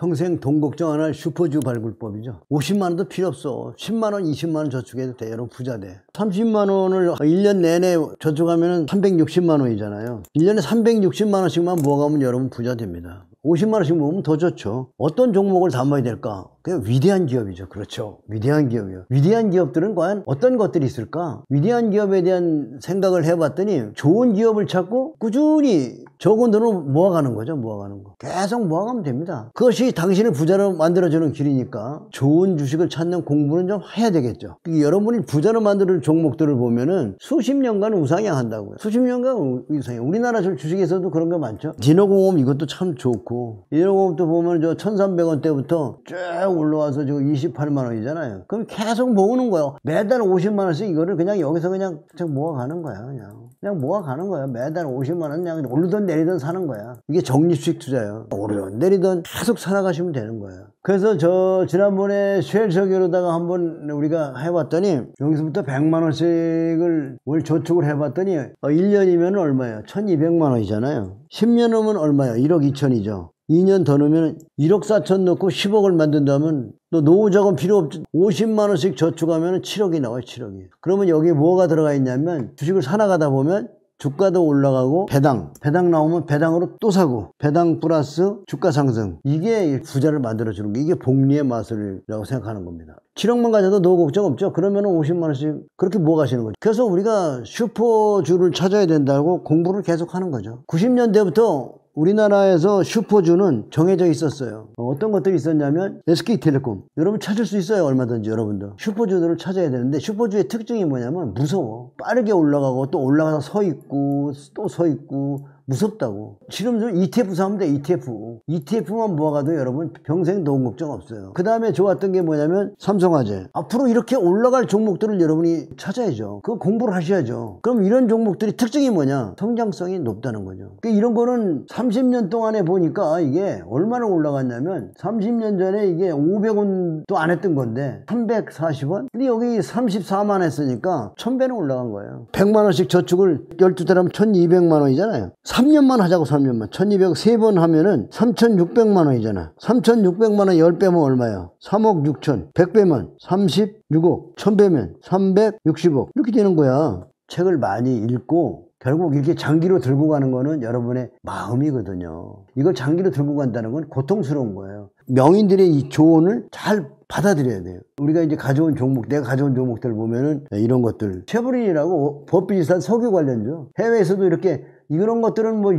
평생 돈 걱정 안 할 슈퍼주 발굴법이죠 50만 원도 필요 없어 10만 원 20만 원 저축해도 돼 여러분 부자 돼 30만 원을 1년 내내 저축하면 360만 원이잖아요 1년에 360만 원씩만 모아가면 여러분 부자 됩니다 50만 원씩 모으면 더 좋죠 어떤 종목을 담아야 될까? 그냥 위대한 기업이죠 그렇죠 위대한 기업이요 위대한 기업들은 과연 어떤 것들이 있을까? 위대한 기업에 대한 생각을 해봤더니 좋은 기업을 찾고 꾸준히 적은 돈을 모아가는 거죠 모아가는 거 계속 모아가면 됩니다 그것이 당신을 부자로 만들어주는 길이니까 좋은 주식을 찾는 공부는 좀 해야 되겠죠 여러분이 부자로 만드는 종목들을 보면은 수십 년간 우상향한다고요 수십 년간 우상향 우리나라 주식에서도 그런 게 많죠 디노공업 이것도 참 좋고 디노공업도 보면 저 1300원 대부터쭉 올라와서 지금 28만 원이잖아요 그럼 계속 모으는 거예요 매달 50만 원씩 이거를 그냥 여기서 그냥 모아가는 거야 그냥 그냥 모아가는 거야 매달 50만 원 그냥 오르던 내리든 사는 거야 이게 적립식 투자요 오르든 내리든 계속 살아가시면 되는 거예요 그래서 저 지난번에 쉘 저기로다가 한번 우리가 해봤더니 여기서부터 100만 원씩을 월 저축을 해봤더니 1년이면 어, 얼마예요? 1200만 원이잖아요 10년 넘으면 얼마예요? 1억 2천이죠 2년 더 넣으면 1억 4천 넣고 10억을 만든다면 너 노후 자금 필요 없지 50만 원씩 저축하면 7억이 나와요 7억이 그러면 여기 뭐가 들어가 있냐면 주식을 사나가다 보면 주가도 올라가고 배당 배당 나오면 배당으로 또 사고 배당 플러스 주가 상승 이게 부자를 만들어주는 게 이게 복리의 마술이라고 생각하는 겁니다 7억만 가져도 노후 걱정 없죠 그러면 50만 원씩 그렇게 모아가시는 거죠 그래서 우리가 슈퍼주를 찾아야 된다고 공부를 계속 하는 거죠 90년대부터 우리나라에서 슈퍼주는 정해져 있었어요. 어, 어떤 것들이 있었냐면 SK텔레콤. 여러분 찾을 수 있어요. 얼마든지 여러분들. 슈퍼주들을 찾아야 되는데 슈퍼주의 특징이 뭐냐면 무서워. 빠르게 올라가고 또 올라가서 서 있고 또 서 있고 무섭다고. 지금 ETF 사면 돼, ETF. ETF만 모아가도 여러분 평생 노후 걱정 없어요. 그 다음에 좋았던 게 뭐냐면 삼성화재. 앞으로 이렇게 올라갈 종목들을 여러분이 찾아야죠. 그 공부를 하셔야죠. 그럼 이런 종목들이 특징이 뭐냐? 성장성이 높다는 거죠. 그러니까 이런 거는 30년 동안에 보니까 이게 얼마나 올라갔냐면 30년 전에 이게 500원도 안 했던 건데 340원? 근데 여기 34만 했으니까 1000배는 올라간 거예요. 100만 원씩 저축을 12달 하면 1200만 원이잖아요. 3년만 하자고 3년만 1200 3번 하면은 3600만 원이잖아 3600만 원 10배면 얼마야 3억 6천 100배면 36억 1000배면 360억 이렇게 되는 거야 책을 많이 읽고 결국 이렇게 장기로 들고 가는 거는 여러분의 마음이거든요. 이걸 장기로 들고 간다는 건 고통스러운 거예요. 명인들의 이 조언을 잘 받아들여야 돼요. 우리가 이제 가져온 종목, 내가 가져온 종목들 보면은 이런 것들. 체브린이라고 어, 법비지산 석유 관련주. 해외에서도 이렇게 이런 것들은 뭐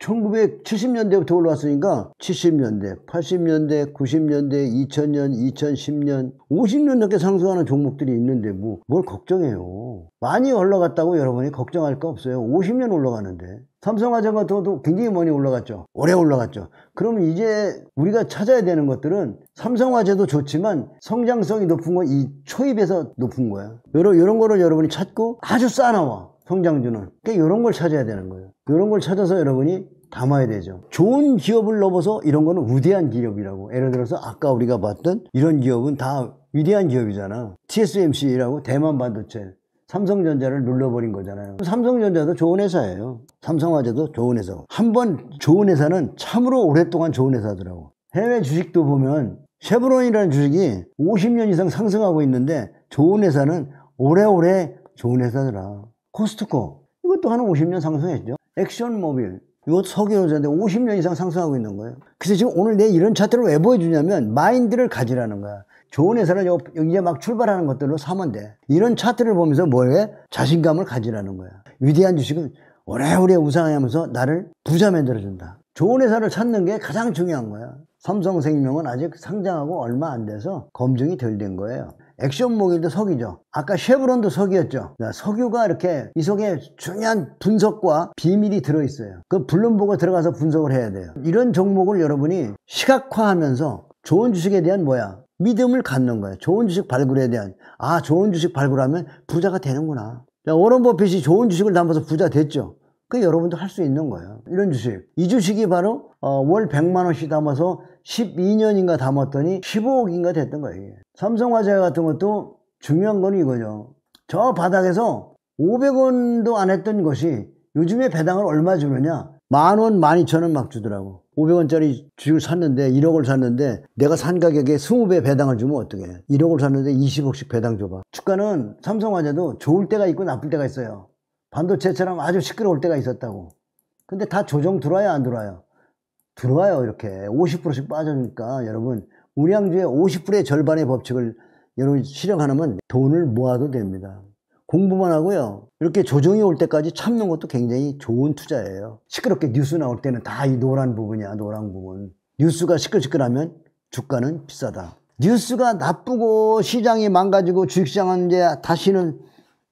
1970년대부터 올라왔으니까 70년대, 80년대, 90년대, 2000년, 2010년 50년 넘게 상승하는 종목들이 있는데 뭐 뭘 걱정해요 많이 올라갔다고 여러분이 걱정할 거 없어요 50년 올라가는데 삼성화재가더도 굉장히 많이 올라갔죠 오래 올라갔죠 그러면 이제 우리가 찾아야 되는 것들은 삼성화재도 좋지만 성장성이 높은 건 이 초입에서 높은 거야 이 이런 거를 여러분이 찾고 아주 싸나와 성장주는. 그러니까 이런 걸 찾아야 되는 거예요. 이런 걸 찾아서 여러분이 담아야 되죠. 좋은 기업을 넘어서 이런 거는 우대한 기업이라고. 예를 들어서 아까 우리가 봤던 이런 기업은 다 위대한 기업이잖아. TSMC라고 대만 반도체. 삼성전자를 눌러버린 거잖아요. 삼성전자도 좋은 회사예요. 삼성화재도 좋은 회사한번 좋은 회사는 참으로 오랫동안 좋은 회사더라고. 해외 주식도 보면 쉐브론이라는 주식이 50년 이상 상승하고 있는데 좋은 회사는 오래오래 좋은 회사더라. 코스트코 이것도 한 50년 상승했죠. 액션모빌 이것도 석유로자인데 50년 이상 상승하고 있는 거예요. 그래서 지금 오늘 내 이런 차트를 왜 보여주냐면 마인드를 가지라는 거야. 좋은 회사를 이제 막 출발하는 것들로 사면 돼. 이런 차트를 보면서 뭐해? 자신감을 가지라는 거야. 위대한 주식은 오래오래 우상하면서 나를 부자 만들어준다. 좋은 회사를 찾는 게 가장 중요한 거야. 삼성생명은 아직 상장하고 얼마 안 돼서 검증이 덜 된 거예요. 액션몽이도 석이죠. 아까 쉐브론도 석이었죠. 석유가 이렇게 이 속에 중요한 분석과 비밀이 들어있어요. 그 블룸버그 들어가서 분석을 해야 돼요. 이런 종목을 여러분이 시각화하면서 좋은 주식에 대한 뭐야? 믿음을 갖는 거예요. 좋은 주식 발굴에 대한 아 좋은 주식 발굴하면 부자가 되는구나. 자, 워런 버핏이 좋은 주식을 담아서 부자 됐죠. 그 여러분도 할 수 있는 거예요. 이런 주식. 이 주식이 바로 어, 월 100만 원씩 담아서 12년인가 담았더니 15억인가 됐던 거예요. 삼성화재 같은 것도 중요한 건 이거죠. 저 바닥에서 500원도 안 했던 것이 요즘에 배당을 얼마 주느냐? 만 원, 만 이천 원 막 주더라고. 500원짜리 주식을 샀는데 1억을 샀는데 내가 산 가격에 20배 배당을 주면 어떻게 해? 1억을 샀는데 20억씩 배당 줘봐. 주가는 삼성화재도 좋을 때가 있고 나쁠 때가 있어요. 반도체처럼 아주 시끄러울 때가 있었다고. 근데 다 조정 들어와요, 안 들어와요? 들어와요, 이렇게. 50%씩 빠져니까 여러분, 우량주의 50%의 절반의 법칙을 여러분 실행하면 돈을 모아도 됩니다. 공부만 하고요. 이렇게 조정이 올 때까지 참는 것도 굉장히 좋은 투자예요. 시끄럽게 뉴스 나올 때는 다 이 노란 부분이야, 노란 부분. 뉴스가 시끌시끌하면 주가는 비싸다. 뉴스가 나쁘고 시장이 망가지고 주식시장은 이제 다시는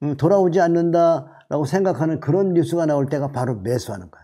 음, 돌아오지 않는다. 라고 생각하는 그런 뉴스가 나올 때가 바로 매수하는 거야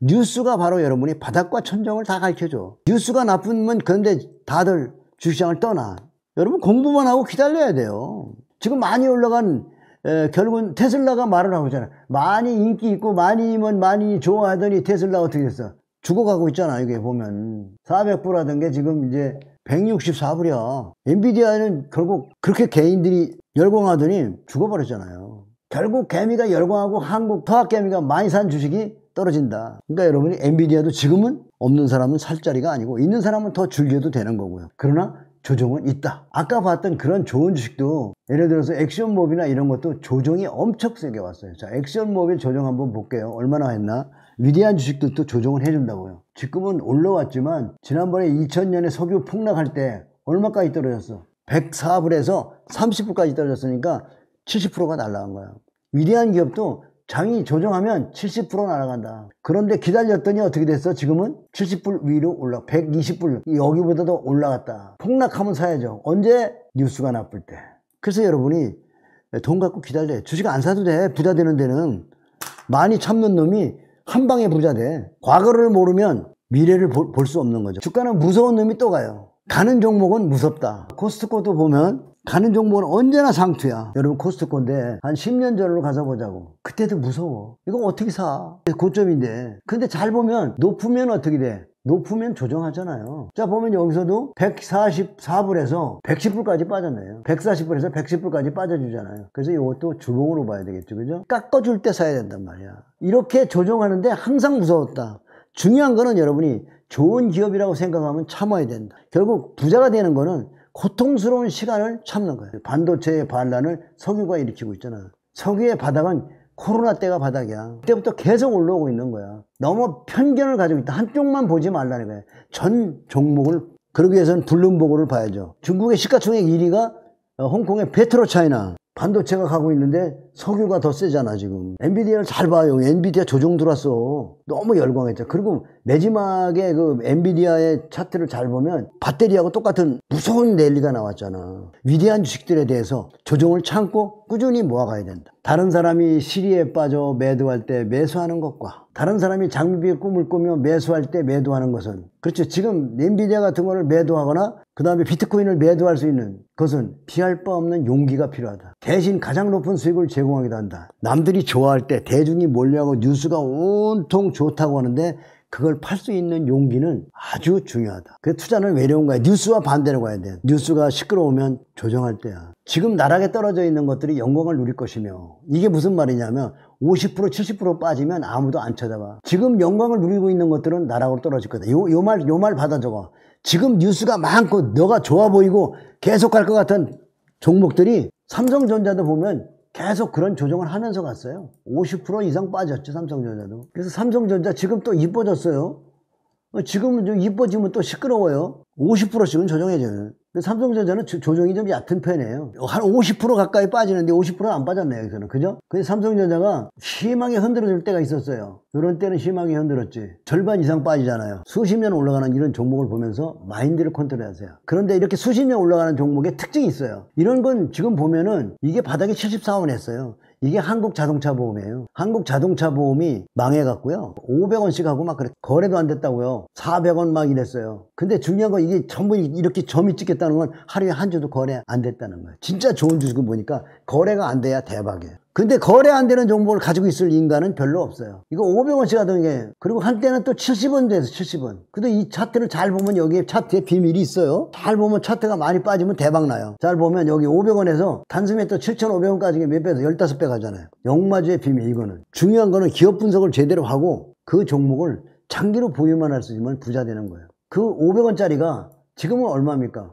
뉴스가 바로 여러분이 바닥과 천정을 다 가르쳐줘. 뉴스가 나쁘면 그런데 다들 주시장을 식 떠나. 여러분 공부만 하고 기다려야 돼요. 지금 많이 올라간 에, 결국은 테슬라가 말을 하고 있잖아요. 많이 인기 있고 많이면 많이 좋아하더니 테슬라 어떻게 됐어? 죽어가고 있잖아 이게 보면 400불하던 게 지금 이제 164불이야 엔비디아는 결국 그렇게 개인들이 열광하더니 죽어버렸잖아요 결국 개미가 열광하고 한국 토학개미가 많이 산 주식이 떨어진다. 그러니까 여러분이 엔비디아도 지금은 없는 사람은 살 자리가 아니고 있는 사람은 더 즐겨도 되는 거고요. 그러나 조정은 있다. 아까 봤던 그런 좋은 주식도 예를 들어서 액션모빌이나 이런 것도 조정이 엄청 세게 왔어요. 자, 액션모빌 조정 한번 볼게요. 얼마나 했나? 위대한 주식도 들 조정을 해준다고요. 지금은 올라왔지만 지난번에 2000년에 석유 폭락할 때 얼마까지 떨어졌어? 104불에서 30불까지 떨어졌으니까 70%가 날라간 거야. 위대한 기업도 장이 조정하면 70% 날아간다. 그런데 기다렸더니 어떻게 됐어? 지금은 70불 위로 올라, 120불 여기보다도 올라갔다. 폭락하면 사야죠. 언제 뉴스가 나쁠 때. 그래서 여러분이 돈 갖고 기다려. 주식 안 사도 돼. 부자되는 데는 많이 참는 놈이 한 방에 부자돼. 과거를 모르면 미래를 볼 수 없는 거죠. 주가는 무서운 놈이 또 가요. 가는 종목은 무섭다. 코스트코도 보면 가는 종목은 언제나 상투야 여러분 코스트코인데 한 10년 전으로 가서 보자고 그때도 무서워 이거 어떻게 사 고점인데 근데 잘 보면 높으면 어떻게 돼 높으면 조정하잖아요 자 보면 여기서도 144불에서 110불까지 빠졌네요 140불에서 110불까지 빠져주잖아요 그래서 이것도 주봉으로 봐야 되겠죠 그죠 깎아줄 때 사야 된단 말이야 이렇게 조정하는데 항상 무서웠다 중요한 거는 여러분이 좋은 기업이라고 생각하면 참아야 된다 결국 부자가 되는 거는 고통스러운 시간을 참는 거예요. 반도체의 반란을 석유가 일으키고 있잖아. 석유의 바닥은 코로나 때가 바닥이야. 그때부터 계속 올라오고 있는 거야. 너무 편견을 가지고 있다. 한쪽만 보지 말라는 거야. 전 종목을 그러기 위해서는 블룸버그를 봐야죠. 중국의 시가총액 1위가 어, 홍콩의 페트로차이나. 반도체가 가고 있는데 석유가 더 세잖아 지금 엔비디아를 잘 봐요 엔비디아 조종 들어왔어 너무 열광했죠 그리고 마지막에 그 엔비디아의 차트를 잘 보면 배터리하고 똑같은 무서운 랠리가 나왔잖아 위대한 주식들에 대해서 조종을 참고 꾸준히 모아가야 된다 다른 사람이 시리에 빠져 매도할 때 매수하는 것과 다른 사람이 장비의 꿈을 꾸며 매수할 때 매도하는 것은 그렇죠 지금 엔비디아 같은 거를 매도하거나 그 다음에 비트코인을 매도할 수 있는 것은 피할 바 없는 용기가 필요하다. 대신 가장 높은 수익을 제공하기도 한다. 남들이 좋아할 때 대중이 몰려하고 뉴스가 온통 좋다고 하는데 그걸 팔 수 있는 용기는 아주 중요하다. 그 투자는 외려운거야 뉴스와 반대로 가야 돼. 뉴스가 시끄러우면 조정할 때야. 지금 나락에 떨어져 있는 것들이 영광을 누릴 것이며 이게 무슨 말이냐면 50% 70% 빠지면 아무도 안 쳐다봐. 지금 영광을 누리고 있는 것들은 나락으로 떨어질 거다. 요요말 요 말 받아 적어. 지금 뉴스가 많고 너가 좋아 보이고 계속 갈 것 같은 종목들이 삼성전자도 보면 계속 그런 조정을 하면서 갔어요. 50% 이상 빠졌죠, 삼성전자도. 그래서 삼성전자 지금 또 이뻐졌어요. 지금은 좀 이뻐지면 또 시끄러워요. 50%씩은 조정해줘요. 삼성전자는 조정이 좀 얕은 편이에요. 한 50% 가까이 빠지는데 50%는 안 빠졌네요, 여기서는. 그죠? 근데 삼성전자가 심하게 흔들어질 때가 있었어요. 이런 때는 심하게 흔들었지. 절반 이상 빠지잖아요. 수십 년 올라가는 이런 종목을 보면서 마인드를 컨트롤 하세요. 그런데 이렇게 수십 년 올라가는 종목의 특징이 있어요. 이런 건 지금 보면은 이게 바닥에 74원 했어요. 이게 한국 자동차 보험이에요. 한국 자동차 보험이 망해갖고요. 500원씩 하고 막 그래. 거래도 안 됐다고요. 400원 막 이랬어요. 근데 중요한 건 이게 전부 이렇게 점이 찍겠다는 건 하루에 한 주도 거래 안 됐다는 거예요. 진짜 좋은 주식은 보니까 거래가 안 돼야 대박이에요. 근데 거래 안 되는 종목을 가지고 있을 인간은 별로 없어요. 이거 500원씩 하던 게 그리고 한때는 또 70원 돼서 70원. 근데 이 차트를 잘 보면 여기 에 차트에 비밀이 있어요. 잘 보면 차트가 많이 빠지면 대박 나요. 잘 보면 여기 500원에서 단숨에 또 7,500원까지 몇 배에서 15배 가잖아요. 영마주의 비밀 이거는. 중요한 거는 기업 분석을 제대로 하고 그 종목을 장기로 보유만 할 수 있으면 부자 되는 거예요. 그 500원짜리가 지금은 얼마입니까?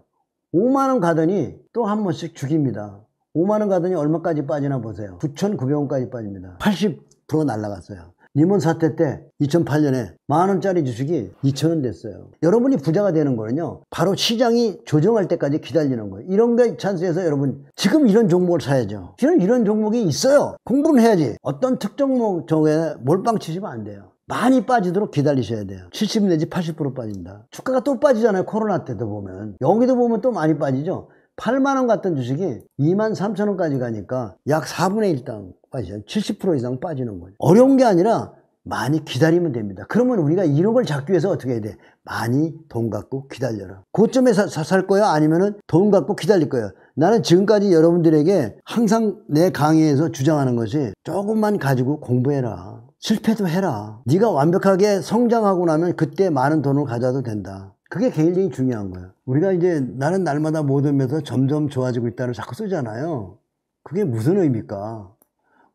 5만원 가더니 또 한 번씩 죽입니다. 5만원 가더니 얼마까지 빠지나 보세요 9,900원까지 빠집니다 80% 날라갔어요 리몬 사태 때 2008년에 만원짜리 주식이 2천원 됐어요 여러분이 부자가 되는 거는요 바로 시장이 조정할 때까지 기다리는 거예요 이런 게 찬스에서 여러분 지금 이런 종목을 사야죠 지금 이런 종목이 있어요 공부는 해야지 어떤 특정 종목에 몰빵 치시면 안 돼요 많이 빠지도록 기다리셔야 돼요 70 내지 80%빠집니다 주가가 또 빠지잖아요 코로나 때도 보면 여기도 보면 또 많이 빠지죠 8만원 같은 주식이 2만 3천원까지 가니까 약 4분의 1당 빠지죠. 70% 이상 빠지는 거예요. 어려운 게 아니라 많이 기다리면 됩니다. 그러면 우리가 이런 걸 잡기 위해서 어떻게 해야 돼? 많이 돈 갖고 기다려라. 고점에 사, 살 거야? 아니면은 돈 갖고 기다릴 거야? 나는 지금까지 여러분들에게 항상 내 강의에서 주장하는 것이 조금만 가지고 공부해라. 실패도 해라. 네가 완벽하게 성장하고 나면 그때 많은 돈을 가져도 된다. 그게 굉장히 중요한 거예요. 우리가 이제 나는 날마다 못 오면서 점점 좋아지고 있다를 자꾸 쓰잖아요. 그게 무슨 의미입니까?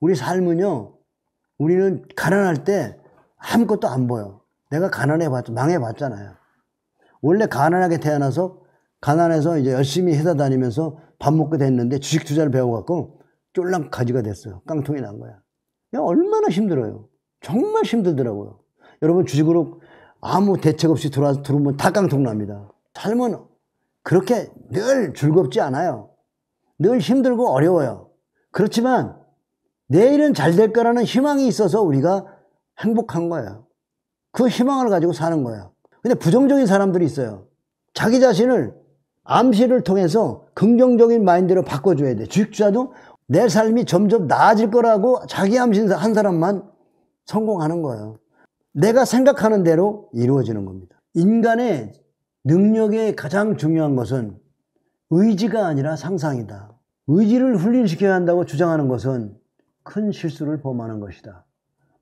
우리 삶은요, 우리는 가난할 때 아무것도 안 보여. 내가 가난해봤, 망해봤잖아요. 원래 가난하게 태어나서 가난해서 이제 열심히 회사 다니면서 밥 먹게 됐는데 주식 투자를 배워갖고 쫄랑 가지가 됐어요. 깡통이 난거 야, 얼마나 힘들어요. 정말 힘들더라고요. 여러분 주식으로 아무 대책 없이 들어와서 들어오면 다 깡통납니다. 삶은 그렇게 늘 즐겁지 않아요. 늘 힘들고 어려워요. 그렇지만 내일은 잘 될 거라는 희망이 있어서 우리가 행복한 거예요. 그 희망을 가지고 사는 거예요. 근데 부정적인 사람들이 있어요. 자기 자신을 암시를 통해서 긍정적인 마인드로 바꿔줘야 돼. 주식자도 내 삶이 점점 나아질 거라고 자기 암시한 사람만 성공하는 거예요. 내가 생각하는 대로 이루어지는 겁니다. 인간의 능력의 가장 중요한 것은 의지가 아니라 상상이다. 의지를 훈련시켜야 한다고 주장하는 것은 큰 실수를 범하는 것이다.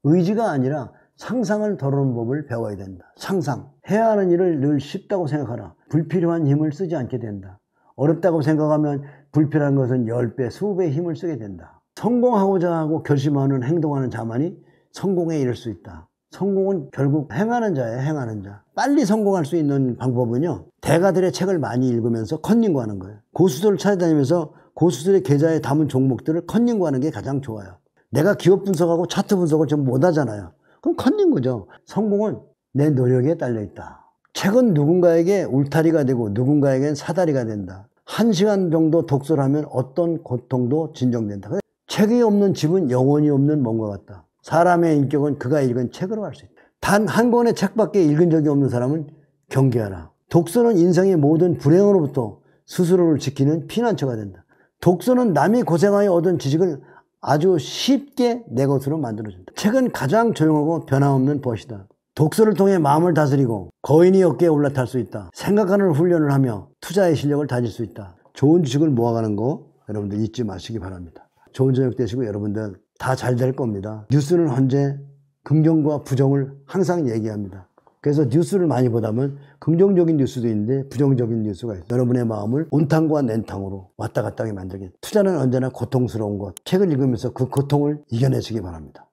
의지가 아니라 상상을 더루는 법을 배워야 된다. 상상. 해야 하는 일을 늘 쉽다고 생각하라. 불필요한 힘을 쓰지 않게 된다. 어렵다고 생각하면 불필요한 것은 10배, 수 배 힘을 쓰게 된다. 성공하고자 하고 결심하는 행동하는 자만이 성공에 이를 수 있다. 성공은 결국 행하는 자예요, 행하는 자. 빨리 성공할 수 있는 방법은요, 대가들의 책을 많이 읽으면서 컨닝구하는 거예요. 고수들을 찾아다니면서 고수들의 계좌에 담은 종목들을 컨닝구하는 게 가장 좋아요. 내가 기업 분석하고 차트 분석을 좀 못하잖아요. 그럼 컨닝구죠. 성공은 내 노력에 딸려 있다. 책은 누군가에게 울타리가 되고 누군가에겐 사다리가 된다. 한 시간 정도 독서를 하면 어떤 고통도 진정된다. 책이 없는 집은 영원히 없는 뭔가 같다. 사람의 인격은 그가 읽은 책으로 알 수 있다. 단 한 권의 책밖에 읽은 적이 없는 사람은 경계하라. 독서는 인생의 모든 불행으로부터 스스로를 지키는 피난처가 된다. 독서는 남이 고생하여 얻은 지식을 아주 쉽게 내 것으로 만들어준다. 책은 가장 조용하고 변함없는 벗이다. 독서를 통해 마음을 다스리고 거인이 어깨에 올라탈 수 있다. 생각하는 훈련을 하며 투자의 실력을 다질 수 있다. 좋은 지식을 모아가는 거 여러분들 잊지 마시기 바랍니다. 좋은 저녁 되시고 여러분들 다잘될 겁니다. 뉴스는 언제 긍정과 부정을 항상 얘기합니다. 그래서 뉴스를 많이 보다면 긍정적인 뉴스도 있는데 부정적인 뉴스가 있어요. 여러분의 마음을 온탕과 냉탕으로 왔다 갔다 하게 만들게. 투자는 언제나 고통스러운 것. 책을 읽으면서 그 고통을 이겨내시기 바랍니다.